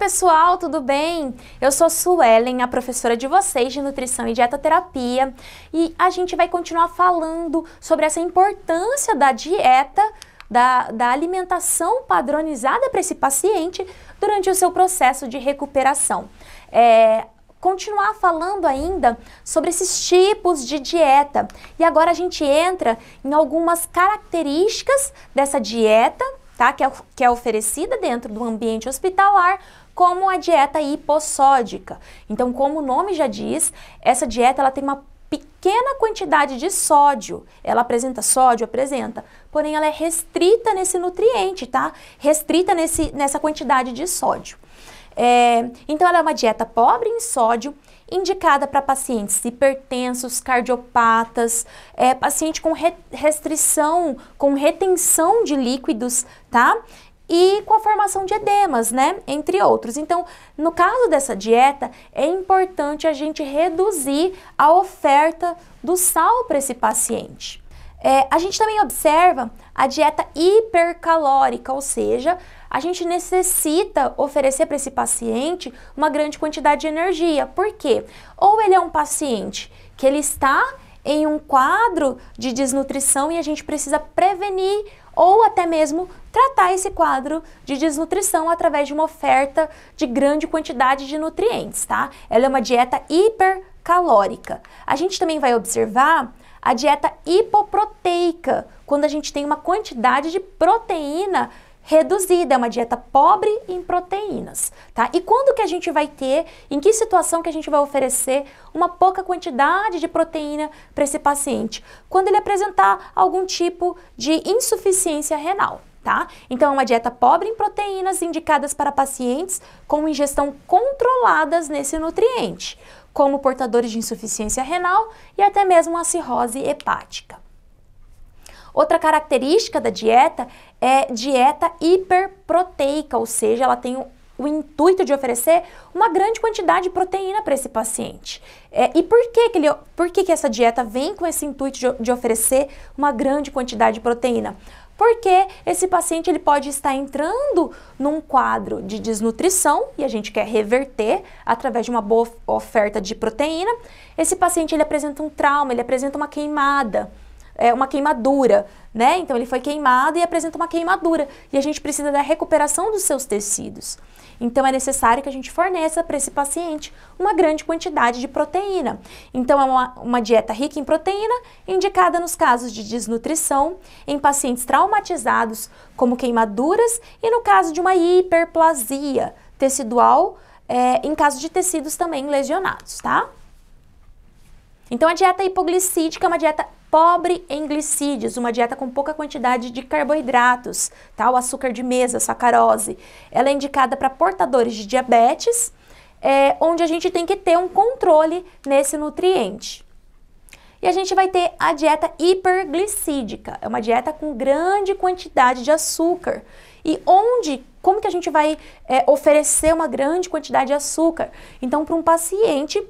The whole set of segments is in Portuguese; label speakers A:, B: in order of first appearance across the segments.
A: pessoal, tudo bem? Eu sou Suelen, a professora de vocês de Nutrição e Dietoterapia, e a gente vai continuar falando sobre essa importância da dieta, da, da alimentação padronizada para esse paciente durante o seu processo de recuperação. É, continuar falando ainda sobre esses tipos de dieta. E agora a gente entra em algumas características dessa dieta Tá? Que, é, que é, oferecida dentro do ambiente hospitalar como a dieta hipossódica. Então, como o nome já diz, essa dieta ela tem uma pequena quantidade de sódio. Ela apresenta sódio, apresenta, porém ela é restrita nesse nutriente, tá? Restrita nesse, nessa quantidade de sódio. É, então, ela é uma dieta pobre em sódio, indicada para pacientes hipertensos, cardiopatas, é, paciente com re restrição, com retenção de líquidos, tá? e com a formação de edemas, né? Entre outros. Então, no caso dessa dieta, é importante a gente reduzir a oferta do sal para esse paciente. É, a gente também observa a dieta hipercalórica, ou seja, a gente necessita oferecer para esse paciente uma grande quantidade de energia. Por quê? Ou ele é um paciente que ele está em um quadro de desnutrição e a gente precisa prevenir ou até mesmo tratar esse quadro de desnutrição através de uma oferta de grande quantidade de nutrientes, tá? Ela é uma dieta hipercalórica. A gente também vai observar a dieta hipoproteica, quando a gente tem uma quantidade de proteína reduzida, é uma dieta pobre em proteínas, tá? E quando que a gente vai ter, em que situação que a gente vai oferecer uma pouca quantidade de proteína para esse paciente? Quando ele apresentar algum tipo de insuficiência renal. Tá? Então, é uma dieta pobre em proteínas indicadas para pacientes com ingestão controladas nesse nutriente, como portadores de insuficiência renal e até mesmo a cirrose hepática. Outra característica da dieta é dieta hiperproteica, ou seja, ela tem o intuito de oferecer uma grande quantidade de proteína para esse paciente. É, e por que, que, ele, por que, que essa dieta vem com esse intuito de, de oferecer uma grande quantidade de proteína? porque esse paciente ele pode estar entrando num quadro de desnutrição e a gente quer reverter através de uma boa oferta de proteína. Esse paciente ele apresenta um trauma, ele apresenta uma queimada é, uma queimadura, né? Então ele foi queimado e apresenta uma queimadura. E a gente precisa da recuperação dos seus tecidos. Então é necessário que a gente forneça para esse paciente uma grande quantidade de proteína. Então é uma, uma dieta rica em proteína, indicada nos casos de desnutrição, em pacientes traumatizados, como queimaduras, e no caso de uma hiperplasia tecidual, é, em caso de tecidos também lesionados, tá? Então a dieta hipoglicídica é uma dieta pobre em glicídios, uma dieta com pouca quantidade de carboidratos, tá? o açúcar de mesa, sacarose. Ela é indicada para portadores de diabetes, é, onde a gente tem que ter um controle nesse nutriente. E a gente vai ter a dieta hiperglicídica, é uma dieta com grande quantidade de açúcar. E onde, como que a gente vai é, oferecer uma grande quantidade de açúcar? Então, para um paciente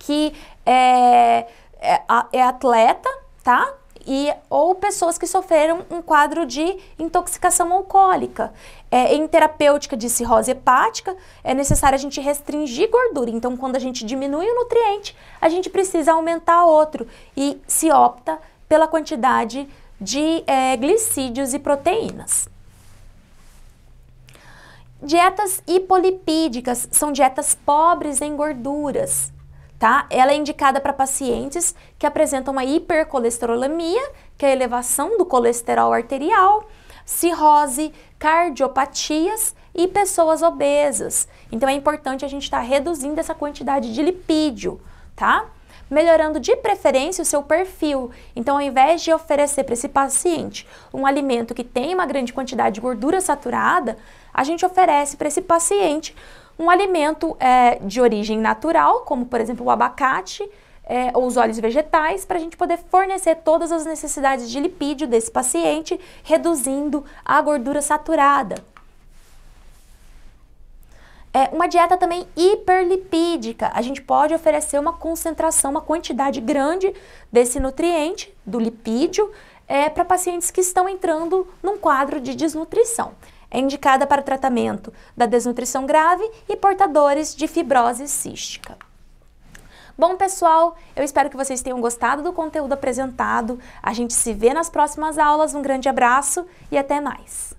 A: que é, é, é, atleta, tá? e ou pessoas que sofreram um quadro de intoxicação alcoólica. É, em terapêutica de cirrose hepática, é necessário a gente restringir gordura. Então, quando a gente diminui um nutriente, a gente precisa aumentar outro e se opta pela quantidade de é, glicídios e proteínas. Dietas hipolipídicas são dietas pobres em gorduras tá? Ela é indicada para pacientes que apresentam uma hipercolesterolemia, que é a elevação do colesterol arterial, cirrose, cardiopatias e pessoas obesas. Então é importante a gente estar tá reduzindo essa quantidade de lipídio, tá? melhorando de preferência o seu perfil. Então, ao invés de oferecer para esse paciente um alimento que tem uma grande quantidade de gordura saturada, a gente oferece para esse paciente um alimento é, de origem natural, como por exemplo o abacate é, ou os óleos vegetais, para a gente poder fornecer todas as necessidades de lipídio desse paciente, reduzindo a gordura saturada. É, uma dieta também hiperlipídica. A gente pode oferecer uma concentração, uma quantidade grande desse nutriente, do lipídio, é, para pacientes que estão entrando num quadro de desnutrição. É indicada para tratamento da desnutrição grave e portadores de fibrose cística. Bom, pessoal, eu espero que vocês tenham gostado do conteúdo apresentado. A gente se vê nas próximas aulas. Um grande abraço e até mais!